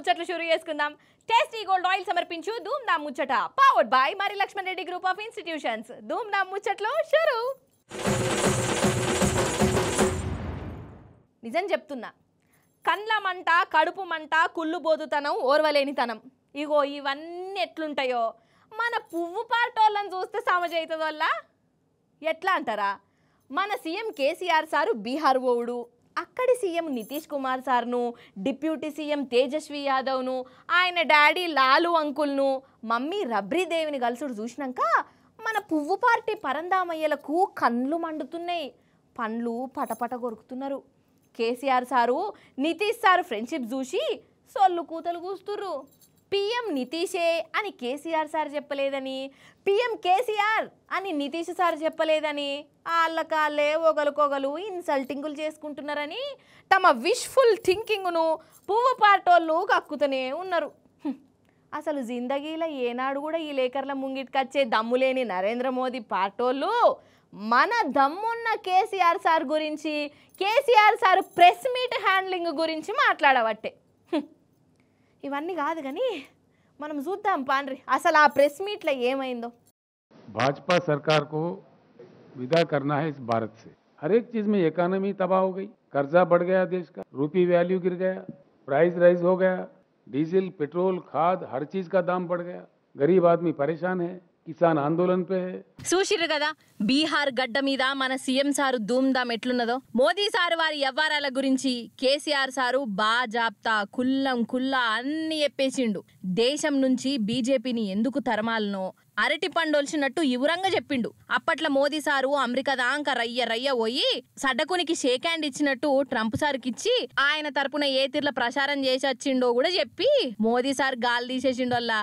ముచ్చట్లు షురు చేసుకుందాం tasty gold oil సమర్పించు ధూమ్ నామ్ ముచ్చట పవర్డ్ బై మరి Laxman Reddy group of institutions ధూమ్ నామ్ ముచ్చట్లు షురు నిజం చెప్తున్నా కండ్ల మంట కడుపు మంట కుళ్ళు బోదుతనం ఓర్వలేనితనం ఇగో ఇవన్నీ ఎట్లుంటాయో మన పువ్వు పార్టోళ్ళని చూస్తే సమజ్ అవుతుందోళ్ళ ఎట్లా అంటారా మన సీఎం కేసీఆర్ సారు బీహార్ ఓవుడు అక్కడి సీఎం నితీష్ కుమార్ సార్ను డిప్యూటీ సీఎం తేజస్వి యాదవ్ను ఆయన డాడీ లాలు అంకుల్ను మమ్మీ రబ్రీదేవిని కలుసుడు చూసినాక మన పువ్వు పార్టీ పరందామయ్యలకు కండ్లు మండుతున్నాయి పండ్లు పటపట కొరుకుతున్నారు KCR sir Nitish sir friendship చూసి సొల్లు కూతలు కూస్తుర్రు పిఎం నితీషే అని కేసీఆర్ సార్ చెప్పలేదని పిఎం కేసీఆర్ అని నితీష్ సార్ చెప్పలేదని వాళ్ళకాళ్ళే ఒకరికొకరు ఇన్సల్టింగులు చేసుకుంటున్నారని తమ విష్ఫుల్ థింకింగ్ను పువ్వు పాటోళ్ళు కక్కుతూనే ఉన్నారు అసలు జిందగీలో ఏనాడు కూడా ఈ లేఖర్ల ముంగిటికొచ్చే దమ్ములేని నరేంద్ర మోదీ పాటోళ్ళు మన దమ్మున్న కేసీఆర్ సార్ గురించి KCR sir press meet handling గురించి మాట్లాడవట్టే इवन का కానీ चूदा చూద్దాం असल आ प्रेस ప్రెస్ भाजपा सरकार को विदा करना है इस भारत से हर एक चीज में इकोनॉमी तबाह हो गई कर्जा बढ़ गया देश का रूपी वैल्यू गिर गया प्राइस राइज हो गया डीजल पेट्रोल खाद हर चीज का दाम बढ़ गया गरीब आदमी परेशान है కిసాన్ ఆందోళన్ పే చూసిరు కదా బీహార్ గడ్డ మీద మన సీఎం సారు దామ్ ఎట్లున్నదో మోదీ సారు వారి వ్యవహారాల గురించి కేసీఆర్ సారు బా జాప్తా కుల్లం కుల్లా అన్ని చెప్పేసిండు దేశం నుంచి బీజేపీని ఎందుకు తరమాలనో అరటి పండొల్చినట్టు ఇవురంగా చెప్పిండు అప్పట్లో మోదీ సారు అమెరికా దాంక రయ్య రయ్య పోయి సడ్డకునికి షేక్ హ్యాండ్ ఇచ్చినట్టు ట్రంప్ సార్కిచ్చి ఆయన తరపున ఏ తీర్ల ప్రచారం చేసి వచ్చిండో కూడా చెప్పి మోదీ సార్ గాలి తీసేసిండల్లా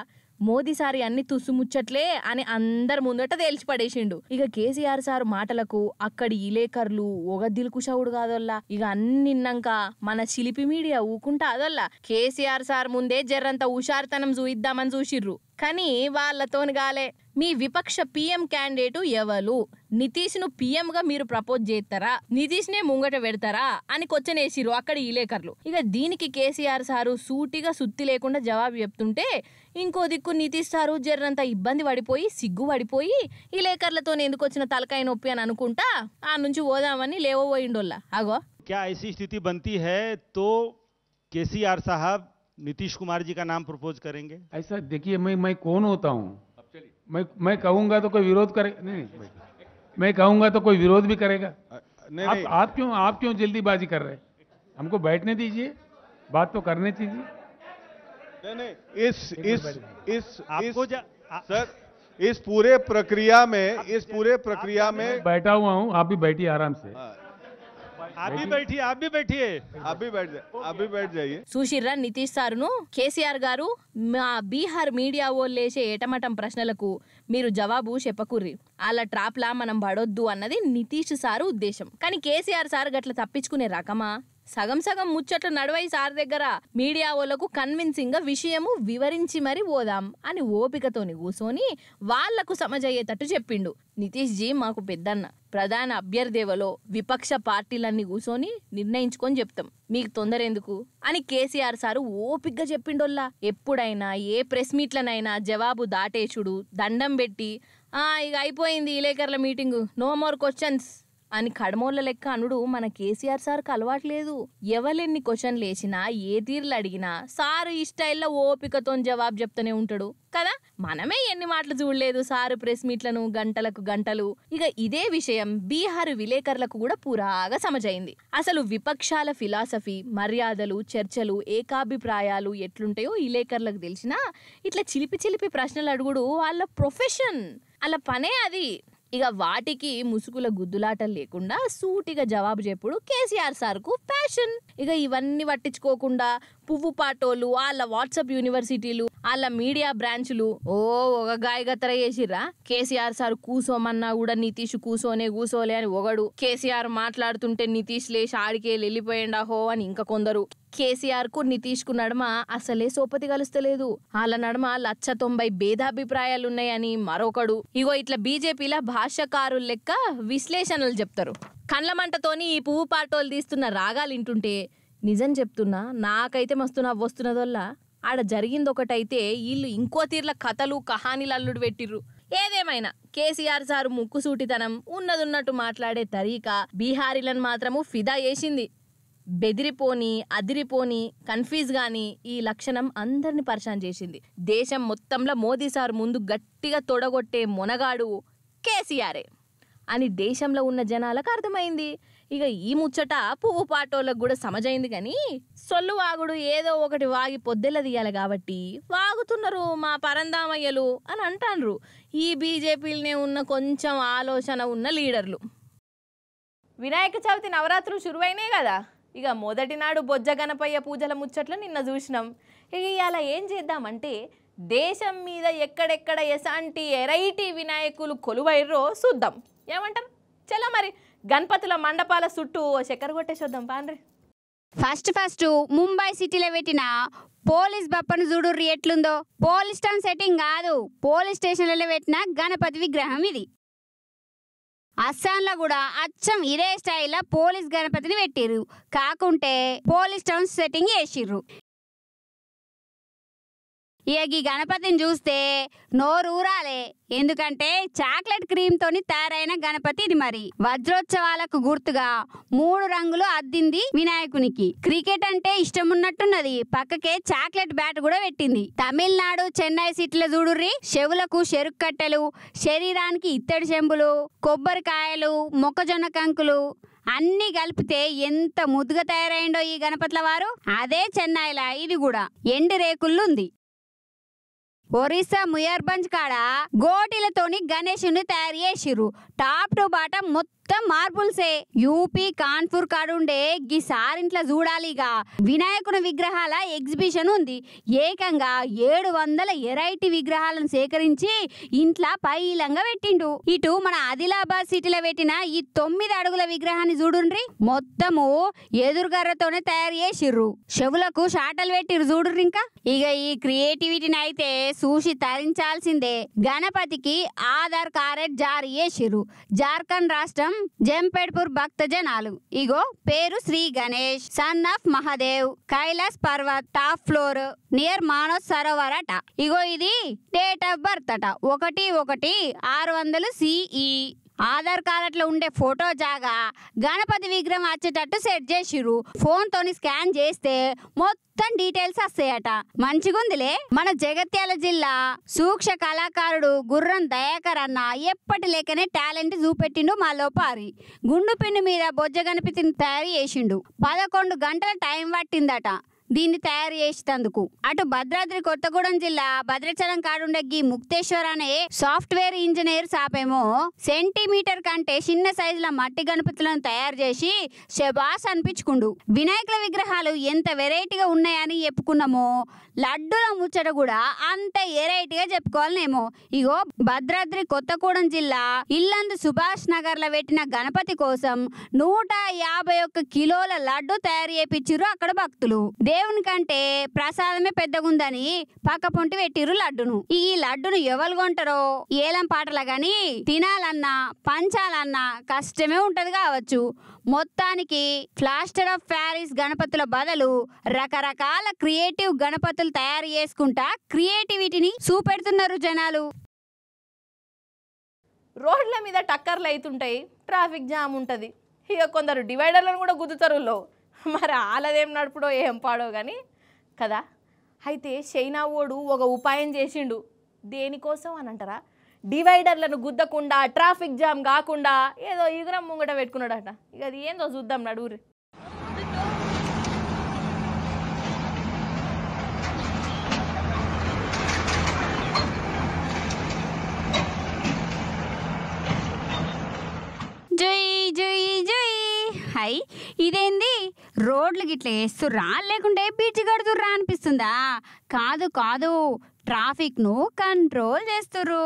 మోదీ సారి అన్ని తుస్సుముచ్చట్లే అని అందరి ముందట తేల్చిపడేసిండు ఇక కేసీఆర్ సార్ మాటలకు అక్కడి ఇలేకర్లు ఒక దిల్కుషవుడు కాదొల్లా ఇక అన్ని మన చిలిపి మీడియా ఊకుంటా అదొల్లా కేసీఆర్ సార్ ముందే జర్రంత హుషారుతనం చూయిద్దామని చూసిర్రు కానీ వాళ్ళతోని గాలే మీ విపక్ష పీఎం క్యాండిడేటు ఎవరు నితీష్ నితీష్ను పీఎంగా మీరు ప్రపోజ్ చేస్తారా నితీష్ నే ముంగట పెడతారా అని క్వశ్చన్ వేసిరు అక్కడ విలేకరులు ఇక దీనికి కేసీఆర్ సారు సూటిగా సుత్తి లేకుండా జవాబు చెప్తుంటే ఇంకో దిక్కు నితీష్ సారు జర్రంత ఇబ్బంది పడిపోయి సిగ్గు పడిపోయి విలేకరులతో ఎందుకు వచ్చిన తలకాయ నొప్పి అని అనుకుంటా ఆ నుంచి పోదామని లేవబోయిండోళ్ళ అగో క్యా ఐసీ స్థితి బంతి హే తో కేసీఆర్ సాహబ్ నితీష్ కుమార్ జీ కా नाम ప్రపోజ్ కరెంగే ఐసా देखिए మై मैं कौन होता मैं मैं कहूंगा तो कोई विरोध करे नहीं, नहीं मैं कहूंगा तो कोई विरोध भी करेगा नहीं, आप, आप क्यों आप क्यों जल्दीबाजी कर रहे हमको बैठने दीजिए बात तो करने दीजिए नहीं नहीं इस इस इस आपको सर इस पूरे प्रक्रिया में इस पूरे प्रक्रिया में बैठा हुआ हूँ आप भी बैठिए आराम से हाँ, आप भी बैठिए आप भी बैठिए आप भी बैठ जाए నితీష్ సారును కేసీఆర్ గారు మా బీహార్ మీడియా వాళ్ళు వేసే ఏటమటం ప్రశ్నలకు మీరు జవాబు చెప్పకూర్రి అలా ట్రాప్లా మనం పడొద్దు అన్నది నితీష్ సారు ఉద్దేశం కానీ కేసీఆర్ సార్ గట్ల తప్పించుకునే రకమా సగం సగం ముచ్చట్లు నడవై సార్ దగ్గర మీడియా వాళ్లకు కన్విన్సింగ్ గా విషయము వివరించి మరి పోదాం అని ఓపికతోని కూసోని వాళ్లకు సమజయ్యేటట్టు చెప్పిండు నితీష్ జీ మాకు పెద్దన్న ప్రధాన అభ్యర్థేవలో విపక్ష పార్టీలన్నీ కూసోని నిర్ణయించుకొని చెప్తాం మీకు తొందర ఎందుకు అని కేసీఆర్ సారు ఓపిగ్గా చెప్పిండోల్లా ఎప్పుడైనా ఏ ప్రెస్ మీట్లనైనా జవాబు దాటేచుడు దండం పెట్టి ఆ ఇక అయిపోయింది విలేకరుల మీటింగు నో మోర్ క్వశ్చన్స్ అని కడమోళ్ళ లెక్క అనుడు మన కేసీఆర్ సార్కి అలవాట్లేదు ఎవలెన్ని క్వశ్చన్లు వేసినా ఏ తీర్లు అడిగినా సారు ఈ స్టైల్లో ఓపికతో జవాబు చెప్తూనే ఉంటాడు కదా మనమే ఎన్ని మాటలు చూడలేదు సారు ప్రెస్ మీట్లను గంటలకు గంటలు ఇక ఇదే విషయం బీహారు విలేకరులకు కూడా పురాగా సమజైంది అసలు విపక్షాల ఫిలాసఫీ మర్యాదలు చర్చలు ఏకాభిప్రాయాలు ఎట్లుంటాయో విలేకరులకు తెలిసినా ఇట్లా చిలిపి చిలిపి ప్రశ్నలు అడుగుడు వాళ్ళ ప్రొఫెషన్ వాళ్ళ పనే అది ఇక వాటికి ముసుగుల గుద్దులాట లేకుండా సూటిగా జవాబు చెప్పుడు కేసీఆర్ సార్కు ప్యాషన్ ఇక ఇవన్నీ పట్టించుకోకుండా పువ్వు పాటోలు వాళ్ళ వాట్సాప్ యూనివర్సిటీలు వాళ్ళ మీడియా బ్రాంచ్లు ఓ ఒక గాయగత్ర చేసిర్రా కేసీఆర్ సార్ కూసోమన్నా కూడా నితీష్ కూసోనే కూసోలే అని ఒకడు కేసీఆర్ మాట్లాడుతుంటే నితీష్ లేచి ఆడికే వెళ్ళిపోయిండా హో అని ఇంకా కొందరు కేసీఆర్ కు నితీష్ కు నడమ అసలే సోపతి కలుస్తలేదు వాళ్ళ నడమ లచ్చ తొంభై భేదాభిప్రాయాలున్నాయని మరొకడు ఇగో ఇట్లా బీజేపీల భాష్యకారుల లెక్క విశ్లేషణలు చెప్తారు కండ్లమంటతోని ఈ పువ్వు పాటోలు తీస్తున్న రాగాలు వింటుంటే నిజం చెప్తున్నా నాకైతే మస్తు నవ్వు వస్తున్నదొల్ల ఆడ జరిగింది ఒకటైతే వీళ్ళు ఇంకో తీర్ల కథలు కహానీలు అల్లుడు పెట్టిర్రు ఏదేమైనా కేసీఆర్ సారు ముక్కుసూటితనం ఉన్నదున్నట్టు మాట్లాడే తరీకా బీహారీలను మాత్రము ఫిదా చేసింది బెదిరిపోని అదిరిపోని కన్ఫ్యూజ్ గాని ఈ లక్షణం అందరిని పరిచయం చేసింది దేశం మొత్తంలో మోదీ సార్ ముందు గట్టిగా తొడగొట్టే మొనగాడు కేసీఆరే అని దేశంలో ఉన్న జనాలకు అర్థమైంది ఇక ఈ ముచ్చట పువ్వు పాటోళ్ళకు కూడా సమజైంది కానీ సొల్లు వాగుడు ఏదో ఒకటి వాగి పొద్దెల తీయాలి కాబట్టి వాగుతున్నారు మా పరందామయ్యలు అని అంటాండ్రు ఈ బీజేపీలనే ఉన్న కొంచెం ఆలోచన ఉన్న లీడర్లు వినాయక చవితి నవరాత్రులు శురువైనాయి కదా ఇక మొదటి నాడు బొజ్జ గణపయ్య పూజల ముచ్చట్లు నిన్న చూసినాం ఇక ఇలా ఏం చేద్దామంటే దేశం మీద ఎక్కడెక్కడ ఎసాంటి ఎరైటీ వినాయకులు కొలువైర్రో చూద్దాం ఏమంటారు చలో మరి గణపతుల మండపాల చుట్టూ చక్కెర కొట్టేసొద్దాం పాండ్రి ఫస్ట్ ఫస్ట్ ముంబై సిటీలో పెట్టిన పోలీస్ బప్పను చూడుర్రి ఎట్లుందో పోలీస్ స్టాండ్ సెట్టింగ్ కాదు పోలీస్ స్టేషన్లలో పెట్టిన గణపతి విగ్రహం ఇది అస్సాంలో కూడా అచ్చం ఇదే స్టైల్లో పోలీస్ గణపతిని పెట్టిర్రు కాకుంటే పోలీస్ టౌన్ సెట్టింగ్ చేసిర్రు ఇక ఈ గణపతిని చూస్తే నోరు ఊరాలే ఎందుకంటే చాక్లెట్ క్రీమ్తోని తయారైన గణపతి ఇది మరి వజ్రోత్సవాలకు గుర్తుగా మూడు రంగులు అద్దింది వినాయకునికి క్రికెట్ అంటే ఇష్టం ఉన్నట్టున్నది పక్కకే చాక్లెట్ బ్యాట్ కూడా పెట్టింది తమిళనాడు చెన్నై సిటీల చూడుర్రి చెవులకు చెరుకు కట్టెలు శరీరానికి ఇత్తడి చెంబులు కొబ్బరికాయలు మొక్కజొన్న కంకులు అన్ని కలిపితే ఎంత ముద్దుగా తయారైండో ఈ గణపతుల వారు అదే చెన్నైలా ఇది కూడా ఎండు ఉంది ఒరిస్సా ముయర్బంజ్ కాడ గోటిలతోని గణేషుని తయారు చేసిరు టాప్ టు బాటం మొత్తం మొత్తం మార్పుల్సే యూపీ కాన్పూర్ కాడుండే సార్ ఇంట్లో చూడాలి ఇక వినాయకుని విగ్రహాల ఎగ్జిబిషన్ ఉంది ఏకంగా ఏడు వందల ఎరైటీ విగ్రహాలను సేకరించి ఇంట్లో పైలంగా పెట్టిండు ఇటు మన ఆదిలాబాద్ సిటీలో పెట్టిన ఈ తొమ్మిది అడుగుల విగ్రహాన్ని చూడుండ్రి మొత్తము ఎదురుగర్రతోనే తయారు చేసిర్రు చెవులకు షాటలు పెట్టిర్రు చూడుర్రి ఇంకా ఇక ఈ క్రియేటివిటీని అయితే చూసి తరించాల్సిందే గణపతికి ఆధార్ కార్డ్ జారీ చేసిర్రు జార్ఖండ్ రాష్ట్రం జంపేడ్పూర్ జనాలు ఇగో పేరు Shri Ganesh son of Mahadev Kailash Parvat top floor near Manas Sarovar అట ఇగో ఇది డేట్ ఆఫ్ బర్త్ అట ఒకటి ఒకటి ఆరు వందలు సిఈ ఆధార్ కార్డులో ఉండే ఫోటో జాగా గణపతి విగ్రహం వచ్చేటట్టు సెట్ చేసిరు ఫోన్తోని స్కాన్ చేస్తే మొత్తం డీటెయిల్స్ వస్తాయట మంచిగుందిలే మన జగత్యాల జిల్లా సూక్ష కళాకారుడు గుర్రం దయాకర్ అన్న ఎప్పటి లేకనే టాలెంట్ చూపెట్టిండు మా లోపారి గుండు పిండి మీద బొజ్జ గణపతిని తయారు చేసిండు పదకొండు గంటల టైం పట్టిందట దీన్ని తయారు చేసేందుకు అటు భద్రాద్రి కొత్తగూడెం జిల్లా భద్రాచలం కాడుండగి ముక్తేశ్వర్ అనే సాఫ్ట్వేర్ ఇంజనీర్ సాపేమో సెంటీమీటర్ కంటే చిన్న సైజుల మట్టి గణపతులను తయారు చేసి శబాస్ అనిపించుకుండు వినాయకుల విగ్రహాలు ఎంత వెరైటీగా ఉన్నాయని చెప్పుకున్నామో లడ్డుల ముచ్చట కూడా అంత వెరైటీగా చెప్పుకోవాలనేమో ఇగో భద్రాద్రి కొత్తగూడెం జిల్లా ఇల్లందు సుభాష్ నగర్ లో పెట్టిన గణపతి కోసం నూట యాభై ఒక్క కిలోల లడ్డు తయారు చేయించారు అక్కడ భక్తులు దేవుని కంటే ప్రసాదమే పెద్దగుందని పక్క పొంటి పెట్టిరు లడ్డును ఈ లడ్డును ఎవరు కొంటారో ఏలం పాటల గాని తినాలన్నా పంచాలన్నా కష్టమే ఉంటది కావచ్చు మొత్తానికి ప్లాస్టర్ ఆఫ్ ప్యారిస్ గణపతుల బదులు రకరకాల క్రియేటివ్ గణపతులు తయారు చేసుకుంటా క్రియేటివిటీని చూపెడుతున్నారు జనాలు రోడ్ల మీద టక్కర్లు అవుతుంటాయి ట్రాఫిక్ జామ్ ఉంటుంది ఇక కొందరు డివైడర్లను కూడా గుద్దుతారు మరి వాళ్ళదేం నడుపుడో ఏం పాడో కానీ కదా అయితే చైనా ఓడు ఒక ఉపాయం చేసిండు దేనికోసం అని అంటారా డివైడర్లను గుద్దకుండా ట్రాఫిక్ జామ్ కాకుండా ఏదో ఈగురం ముంగట పెట్టుకున్నాడట ఇక అది ఏందో చూద్దాం నడువురి అయ్యి ఇదేంది రోడ్లు గిట్ల వేస్తుర్రా లేకుంటే బీచ్ కడుతుర్రా అనిపిస్తుందా కాదు కాదు ట్రాఫిక్ ను కంట్రోల్ చేస్తురు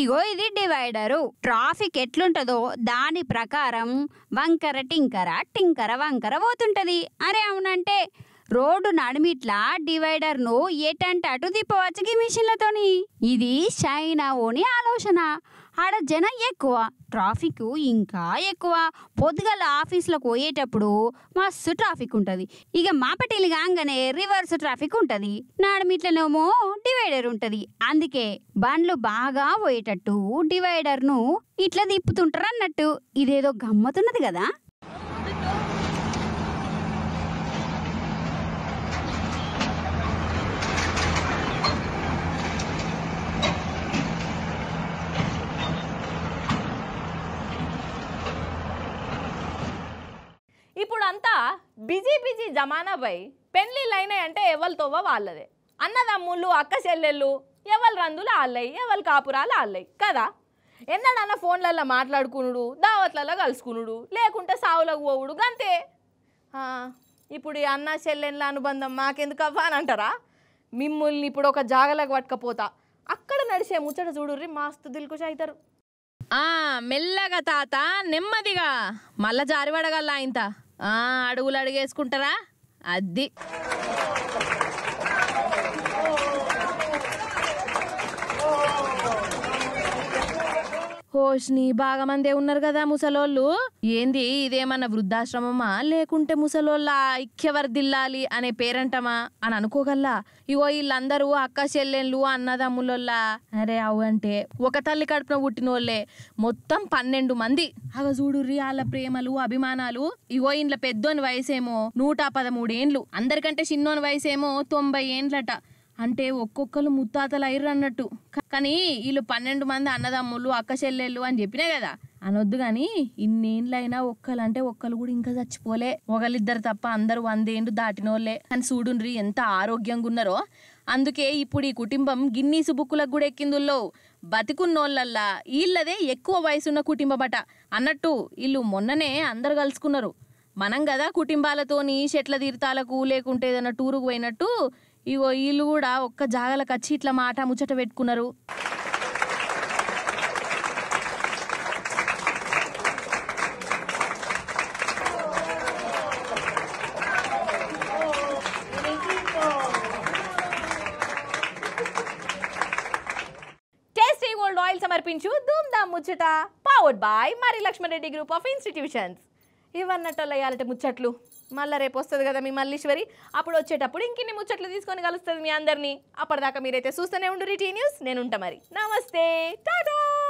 ఇగో ఇది డివైడరు ట్రాఫిక్ ఎట్లుంటదో దాని ప్రకారం వంకర టింకర టింకర వంకర పోతుంటది అరే అవునంటే రోడ్డు నడిమిట్లా డివైడర్ ను ఎటంటే అటు దిప్పవచ్చు ఈ మిషన్లతోని ఇది చైనా ఓని ఆలోచన ఆడ జనం ఎక్కువ ట్రాఫిక్ ఇంకా ఎక్కువ పొద్దుగల ఆఫీసులకు పోయేటప్పుడు మస్తు ట్రాఫిక్ ఉంటుంది ఇక మాపటిల్లు కాగానే రివర్స్ ట్రాఫిక్ ఉంటుంది నాడమిట్లనేమో డివైడర్ ఉంటుంది అందుకే బండ్లు బాగా పోయేటట్టు డివైడర్ను ఇట్లా తిప్పుతుంటారు అన్నట్టు ఇదేదో గమ్మతున్నది కదా బిజీ బిజీ జమానా పోయి పెళ్ళిళ్ళు అంటే ఎవరితోవో వాళ్ళదే అన్నదమ్ముళ్ళు అక్క చెల్లెళ్ళు ఎవరి రందులు ఆళ్ళయి ఎవరి కాపురాలు ఆళ్ళయి కదా ఎన్నడన్న ఫోన్లలో మాట్లాడుకునుడు దావత్లలో కలుసుకునుడు లేకుంటే సావులకు పోవుడు అంతే ఇప్పుడు ఈ అన్న చెల్లెళ్ళ అనుబంధం మాకెందుకు అవ్వా అని అంటారా మిమ్మల్ని ఇప్పుడు ఒక జాగలకు పట్టుకపోతా అక్కడ నడిచే ముచ్చట చూడుర్రి మస్తు దిల్కుష అవుతారు మెల్లగా తాత నెమ్మదిగా మళ్ళా జారిపడగల ఇంత అడుగులు అడిగేసుకుంటారా అద్ది కోష్ని బాగా మందే ఉన్నారు కదా ముసలోళ్ళు ఏంది ఇదేమన్నా వృద్ధాశ్రమమా లేకుంటే ముసలోళ్ళ ఐక్యవర్దిల్లాలి అనే పేరంటమా అని అనుకోగల్లా ఇగో వీళ్ళందరూ అక్క చెల్లెళ్ళు అన్నదమ్ములొల్లా అరే అవు అంటే ఒక తల్లి కడుపున పుట్టినోళ్ళే మొత్తం పన్నెండు మంది అగ చూడు వాళ్ళ ప్రేమలు అభిమానాలు ఇగో ఇంట్లో పెద్దోని వయసేమో నూట పదమూడేండ్లు అందరికంటే చిన్నోని వయసేమో తొంభై ఏండ్లట అంటే ఒక్కొక్కరు ముత్తాతలు అయ్యారు అన్నట్టు కానీ వీళ్ళు పన్నెండు మంది అన్నదమ్ములు అక్క చెల్లెళ్ళు అని చెప్పినా కదా అనొద్దు కానీ ఇన్నేళ్ళైనా ఒక్కలంటే ఒక్కళ్ళు కూడా ఇంకా చచ్చిపోలే ఒకళ్ళిద్దరు తప్ప అందరూ వందేండు దాటినోళ్ళే అని చూడుండ్రి ఎంత ఆరోగ్యంగా ఉన్నారో అందుకే ఇప్పుడు ఈ కుటుంబం గిన్నీసు బుక్కులకు కూడా ఎక్కిందుల్లో బతికున్నోళ్ళల్లా వీళ్ళదే ఎక్కువ వయసున్న కుటుంబమట అన్నట్టు వీళ్ళు మొన్ననే అందరు కలుసుకున్నారు మనం కదా కుటుంబాలతోని చెట్ల తీర్థాలకు లేకుంటే ఏదైనా టూరుకు పోయినట్టు ఇగో వీళ్ళు కూడా ఒక్క జాగలకు వచ్చి ఇట్లా మాట ముచ్చట పెట్టుకున్నారు ఆయిల్ సమర్పించు ధూమ్ధామ్ ముచ్చట పవర్డ్ బాయ్ మరి రెడ్డి గ్రూప్ ఆఫ్ ఇన్స్టిట్యూషన్స్ ఇవన్నట్టు అయ్యాలంటే ముచ్చట్లు మళ్ళీ రేపు వస్తుంది కదా మీ మల్లీశ్వరి అప్పుడు వచ్చేటప్పుడు ఇంకిన్ని ముచ్చట్లు తీసుకొని కలుస్తుంది మీ అందరినీ అప్పటిదాకా మీరైతే చూస్తూనే ఉండు రిటీ న్యూస్ నేను ఉంటా మరి నమస్తే టాటా